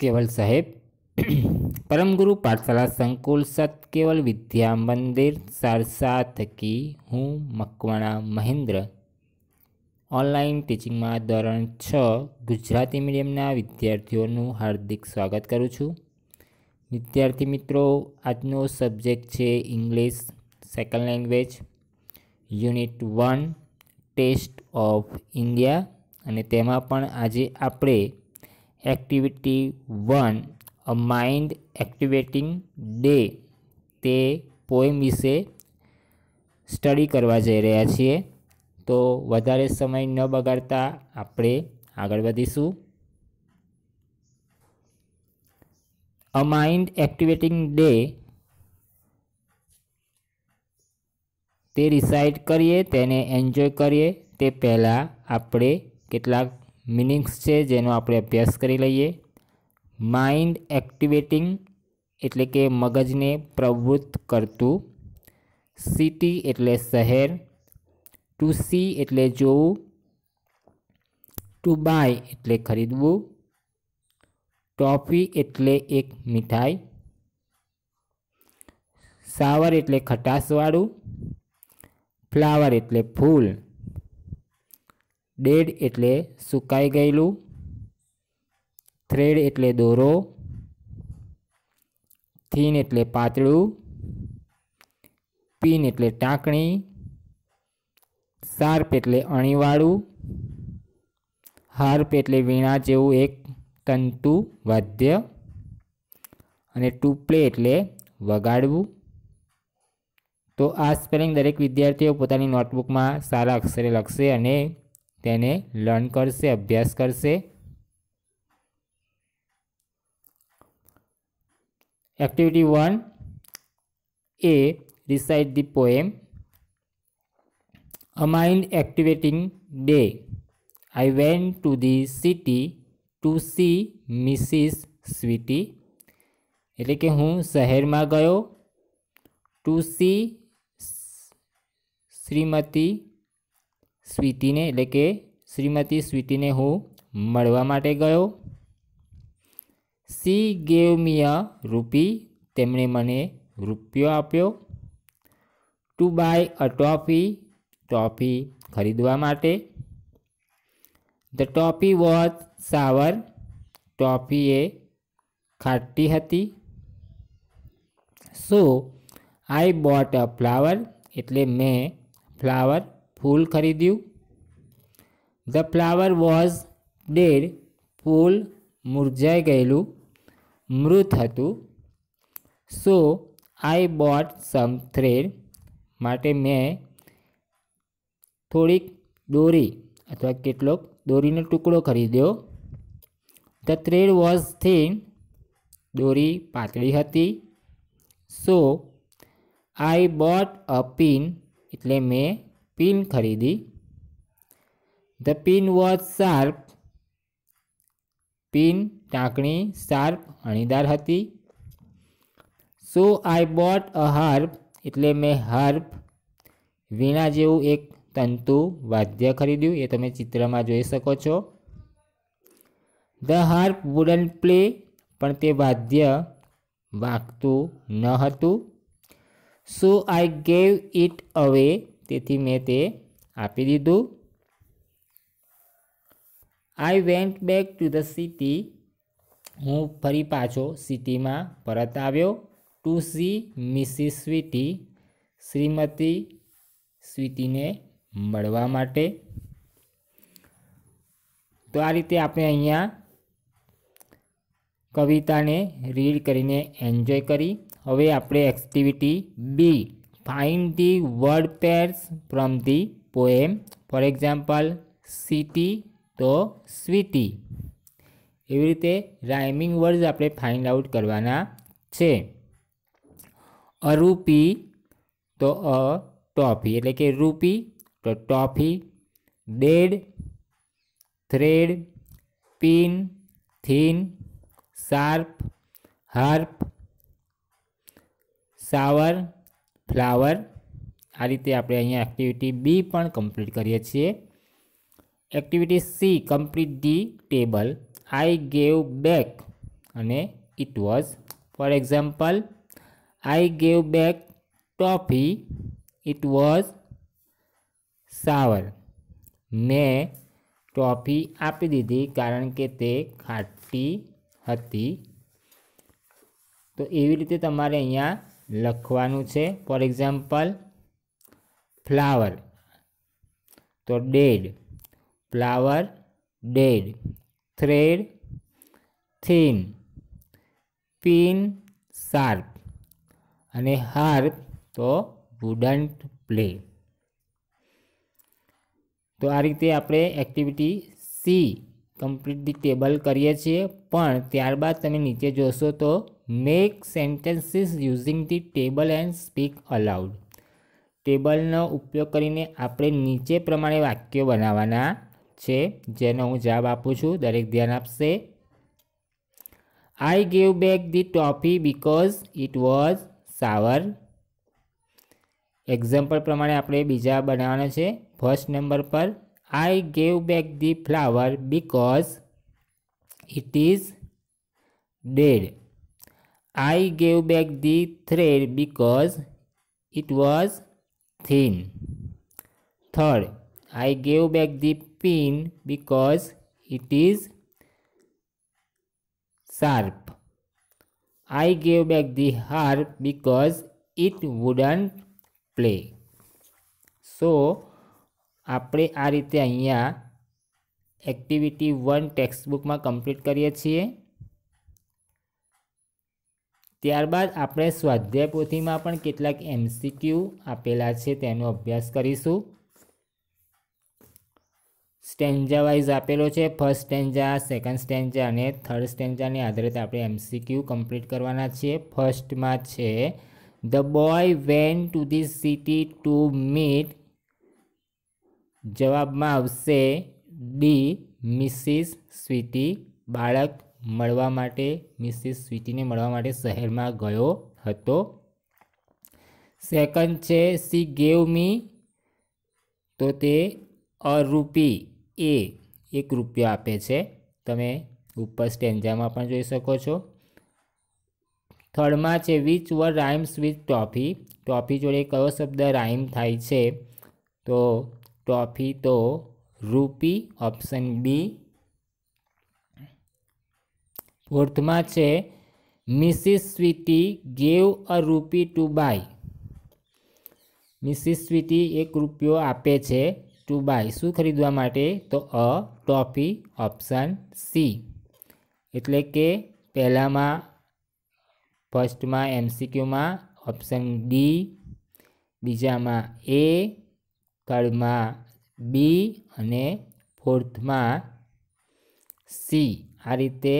કેવલ સાહેબ પરમગુરુ પાઠશાળા સંકુલ સતકેવલ વિદ્યા મંદિર સારસા થકી હું મકવાણા મહેન્દ્ર ઓનલાઈન ટીચિંગમાં ધોરણ છ ગુજરાતી મીડિયમના વિદ્યાર્થીઓનું હાર્દિક સ્વાગત કરું છું વિદ્યાર્થી મિત્રો આજનો સબ્જેક્ટ છે English second language unit one test of India અને તેમાં પણ આજે આપણે activity one a mind activating day તે પોએમ વિશે સ્ટડી કરવા જઈ રહ્યા છીએ તો વધારે સમય ન બગાડતા આપણે આગળ વધીશું અ માઇન્ડ એક્ટિવેટિંગ ડે તે રિસાઇડ કરીએ તેને એન્જોય કરીએ તે પહેલાં આપણે કેટલાક મિનિંગ્સ છે જેનો આપણે અભ્યાસ કરી લઈએ માઇન્ડ એક્ટિવેટિંગ એટલે કે મગજને પ્રવૃત્ત કરતું સિટી એટલે શહેર ટુ સી એટલે જોવું ટુ બાય એટલે ખરીદવું ટોફી એટલે એક મીઠાઈ સાવર એટલે ખટાશવાળું ફ્લાવર એટલે ફૂલ ડેડ એટલે સુકાઈ ગયેલું થ્રેડ એટલે દોરો થીન એટલે પાતળું પીન એટલે ટાંકણી સાર્પ એટલે અણીવાળું હાર્પ એટલે વીણા જેવું એક તંતુ વાદ્ય અને ટુપલે એટલે વગાડવું તો આ સ્પેલિંગ દરેક વિદ્યાર્થીઓ પોતાની નોટબુકમાં સારા અક્ષરે લખશે અને तेने लर्न कर से, अभ्यास कर से। Activity one A recite the poem a mind activating day I went to the city to see Mrs Sweetie at के हूँ शहर में गय टू सी श्रीमती સ્વીટીને એટલે કે શ્રીમતી સ્વીટીને હું મળવા માટે ગયો સી ગેવ મી અ રૂપી તેમણે મને રૂપિયો આપ્યો to buy a toffee toffee ખરીદવા માટે the toffee was sour toffee એ ખાટી હતી so I bought a flower એટલે મેં ફ્લાવર ફૂલ ખરીદ્યું ધ ફ્લાવર વોઝ ડેડ ફૂલ મુરઝાઈ ગયેલું મૃત હતું સો આઈ બોટ સમ થ્રેડ માટે મેં થોડીક દોરી અથવા કેટલોક દોરીનો ટુકડો ખરીદ્યો ધ થ્રેડ વોઝ થીન દોરી પાતળી હતી so I bought a pin એટલે મેં પિન ખરીદી the pin was sharp pin ટાંકણી શાર્પ અણીદાર હતી so I bought a harp એટલે મેં હાર્પ વીણા જેવું એક તંતુ વાદ્ય ખરીદ્યું એ તમે ચિત્રમાં જોઈ શકો છો ધ હાર્પ વુડન પ્લે પણ તે વાદ્ય વાગતું ન હતું સો આઈ ગેવ ઇટ અવે તેથી મેં તે આપી દીધું I went back to the city હું ફરી પાછો સિટીમાં પરત આવ્યો ટુ સી મિસિસ સ્વીટી શ્રીમતી સ્વીટીને મળવા માટે તો આ રીતે આપણે અહીંયા કવિતાને રીડ કરીને એન્જોય કરી હવે આપણે activity B Find the word pairs from the poem. For example, city તો સ્વીટી એવી રીતે રાઇમિંગ વર્ડ્સ આપણે ફાઇન્ડ આઉટ કરવાના છે અરૂપી તો અ ટોફી એટલે કે રૂપી તો toffee dead thread pin thin sharp harp sour flower આ રીતે આપણે અહીંયા એક્ટિવિટી બી પણ કમ્પ્લીટ કરીએ છીએ activity C complete the table I gave back અને it was for example I gave back trophy it was sour મેં ટ્રોફી આપી દીધી કારણ કે તે ખાટી હતી તો એવી રીતે તમારે અહીંયા લખવાનું છે ફોર એક્ઝામ્પલ ફ્લાવર તો dead flower dead thread thin pin sharp અને હાર્પ તો વુડન્ટ પ્લે તો આ રીતે આપણે એક્ટિવિટી સી કમ્પ્લીટલી ટેબલ કરીએ છીએ પણ ત્યારબાદ તમે નીચે જોશો તો make sentences using the table and speak aloud ટેબલનો ઉપયોગ કરીને આપણે નીચે પ્રમાણે વાક્યો બનાવવાના છે જેનો હું જવાબ આપું છું દરેક ધ્યાન આપશે I gave back the toffee because it was sour example પ્રમાણે આપણે બીજા બનાવવાના છે ફર્સ્ટ નંબર પર I gave back the flower because it is dead. I gave back the thread because it was thin. Third, I gave back the pin because it is sharp. I gave back the harp because it wouldn't play. So, આપણે આ રીતે અહીંયા activity one ટેક્સ્ટબુકમાં complete કરીએ છીએ ત્યારબાદ આપણે સ્વાધ્યાય પોથીમાં પણ કેટલાક એમસીક્યુ આપેલા છે તેનો અભ્યાસ કરીશું સ્ટેન્જા વાઇઝ આપેલો છે ફર્સ્ટ સ્ટેન્જા સેકન્ડ સ્ટેન્જા અને થર્ડ સ્ટેન્જાની આધારે આપણે એમસીક્યુ કમ્પ્લીટ કરવાના છીએ ફર્સ્ટમાં છે the boy went to the city to meet જવાબમાં આવશે ડી મિસિસ સ્વીટી બાળક મળવા માટે મિસિસ સ્વીટીને મળવા માટે શહેરમાં ગયો હતો સેકન્ડ છે સી ગેવ મી તો તે અ રૂપી એ એક રૂપિયો આપે છે તમે ઉપર સ્ટેન્જામાં પણ જોઈ શકો છો થર્ડમાં છે which word rhymes with toffee toffee જોડે કયો શબ્દ રાઇમ થાય છે તો ટોફી તો રૂપી ઓપ્શન બી ફોર્થમાં છે મિસિસ સ્વીટી ગેવ અ રૂપી ટુ બાય મિસિસ સ્વીટી એક રૂપિયો આપે છે ટુ બાય શું ખરીદવા માટે તો અ ટોફી ઓપ્શન સી એટલે કે પહેલાંમાં ફર્સ્ટમાં એમસીક્યુમાં ઓપ્શન ડી બીજામાં એ થર્ડમાં બી અને ફોર્થમાં સી આ રીતે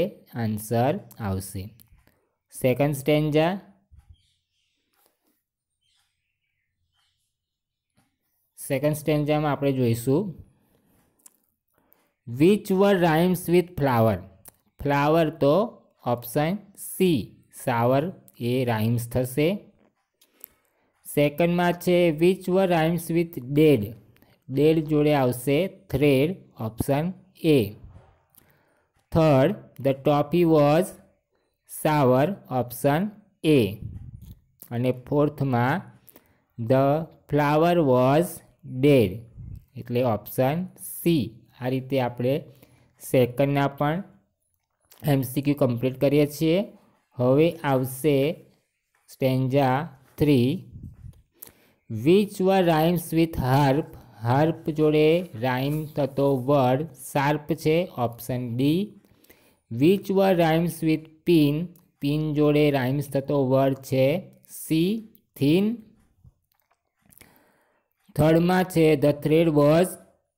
આન્સર આવશે સેકન્ડ સ્ટેન્જા સેકન્ડ સ્ટેન્જામાં આપણે જોઈશું which word rhymes with flower flower તો ઓપ્શન સી સાવર એ રાઇમ્સ થશે સેકન્ડમાં છે which word rhymes with dead dead જોડે આવશે thread option A third the toffee was sour option A અને ફોર્થમાં ધ ફ્લાવર વોઝ ડેડ એટલે ઓપ્શન સી આ રીતે આપણે સેકન્ડના પણ એમસીક્યુ કમ્પ્લીટ કરીએ છીએ હવે આવશે stanza three which word rhymes with harp harp જોડે રાઇમ થતો વર્ડ શાર્પ છે option D which word rhymes with pin pin જોડે રાઇમ્સ થતો વર્ડ છે સી થીન થર્ડમાં છે the thread was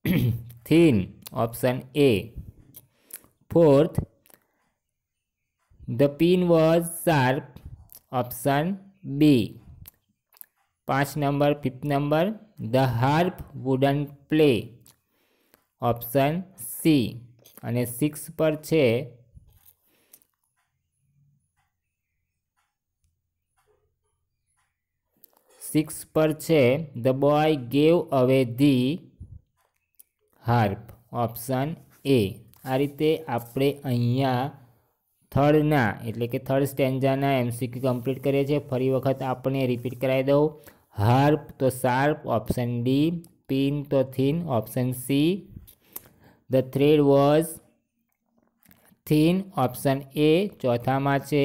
thin option A fourth the pin was sharp option B પાંચ number fifth number the harp wouldn't play option C અને six પર છે six પર છે the boy gave away the harp option A આ રીતે આપણે અહીંયા થર્ડના એટલે કે થર્ડ સ્ટેન્જાના એમસીક્યુ કમ્પ્લીટ કરીએ છીએ ફરી વખત આપણે રિપીટ કરાવી દઉં હાર્પ તો શાર્પ ઓપ્શન ડી પિન તો thin option C the thread was thin option A ચોથામાં છે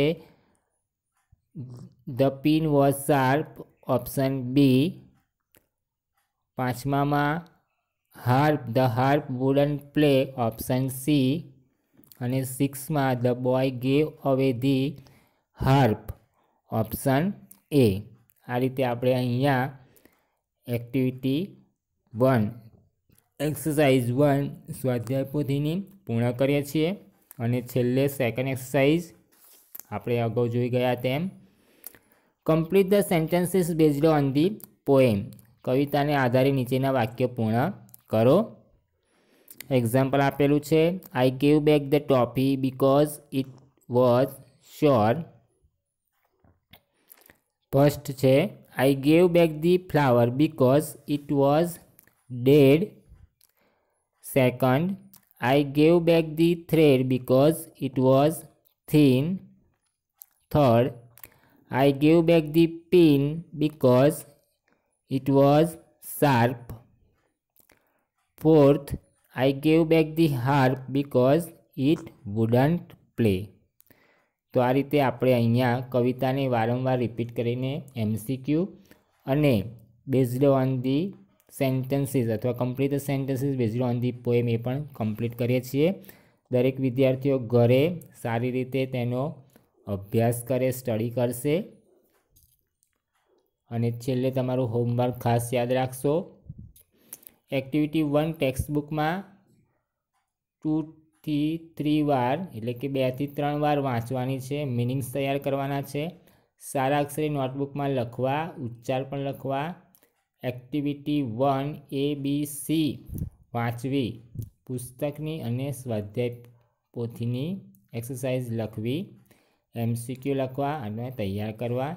the pin was sharp option B પાંચમામાં harp the harp wouldn't play option C અને સિક્સમાં the boy gave away the harp option A આ રીતે આપણે અહીંયા એક્ટિવિટી વન એક્સરસાઇઝ વન સ્વાધ્યાય પોથીની પૂર્ણ કરીએ છીએ અને છેલ્લે સેકન્ડ એક્સરસાઇઝ આપણે અગાઉ જોઈ ગયા તેમ complete the sentences based on the poem કવિતાને આધારે નીચેના વાક્ય પૂર્ણ કરો એક્ઝામ્પલ આપેલું છે I gave back the toffee because it was sure first છે I gave back the flower because it was dead second I gave back the thread because it was thin third I gave back the pin because it was sharp fourth i gave back the harp because it wouldn't play તો આ રીતે આપણે અહીંયા કવિતાને વારંવાર repeat કરીને MCQ અને based on the sentences અથવા complete sentences based on the poem એ પણ કમ્પ્લીટ કરીએ છીએ દરેક વિદ્યાર્થીઓ ઘરે સારી રીતે તેનો અભ્યાસ કરે સ્ટડી કરશે અને છેલ્લે તમારું હોમવર્ક ખાસ યાદ રાખશો એક્ટિવિટી વન ટેક્સ્ટ બુકમાં ટુ થી ત્રિવાર એટલે કે બેથી ત્રણ વાર વાંચવાની છે મિનિંગ્સ તૈયાર કરવાના છે સારા અક્ષરે નોટબુકમાં લખવા ઉચ્ચાર પણ લખવા activity one A B C વાંચવી પુસ્તકની અને સ્વાધ્યાય પોથીની એક્સરસાઇઝ લખવી એમસીક્યુ લખવા અને તૈયાર કરવા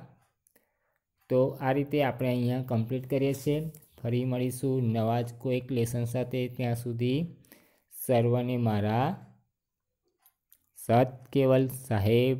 તો આ રીતે આપણે અહીંયા કમ્પ્લીટ કરીએ છીએ ફરી મળીશું નવા જ કોઈક લેસન સાથે ત્યાં સુધી સર્વને મારા સત કેવલ સાહેબ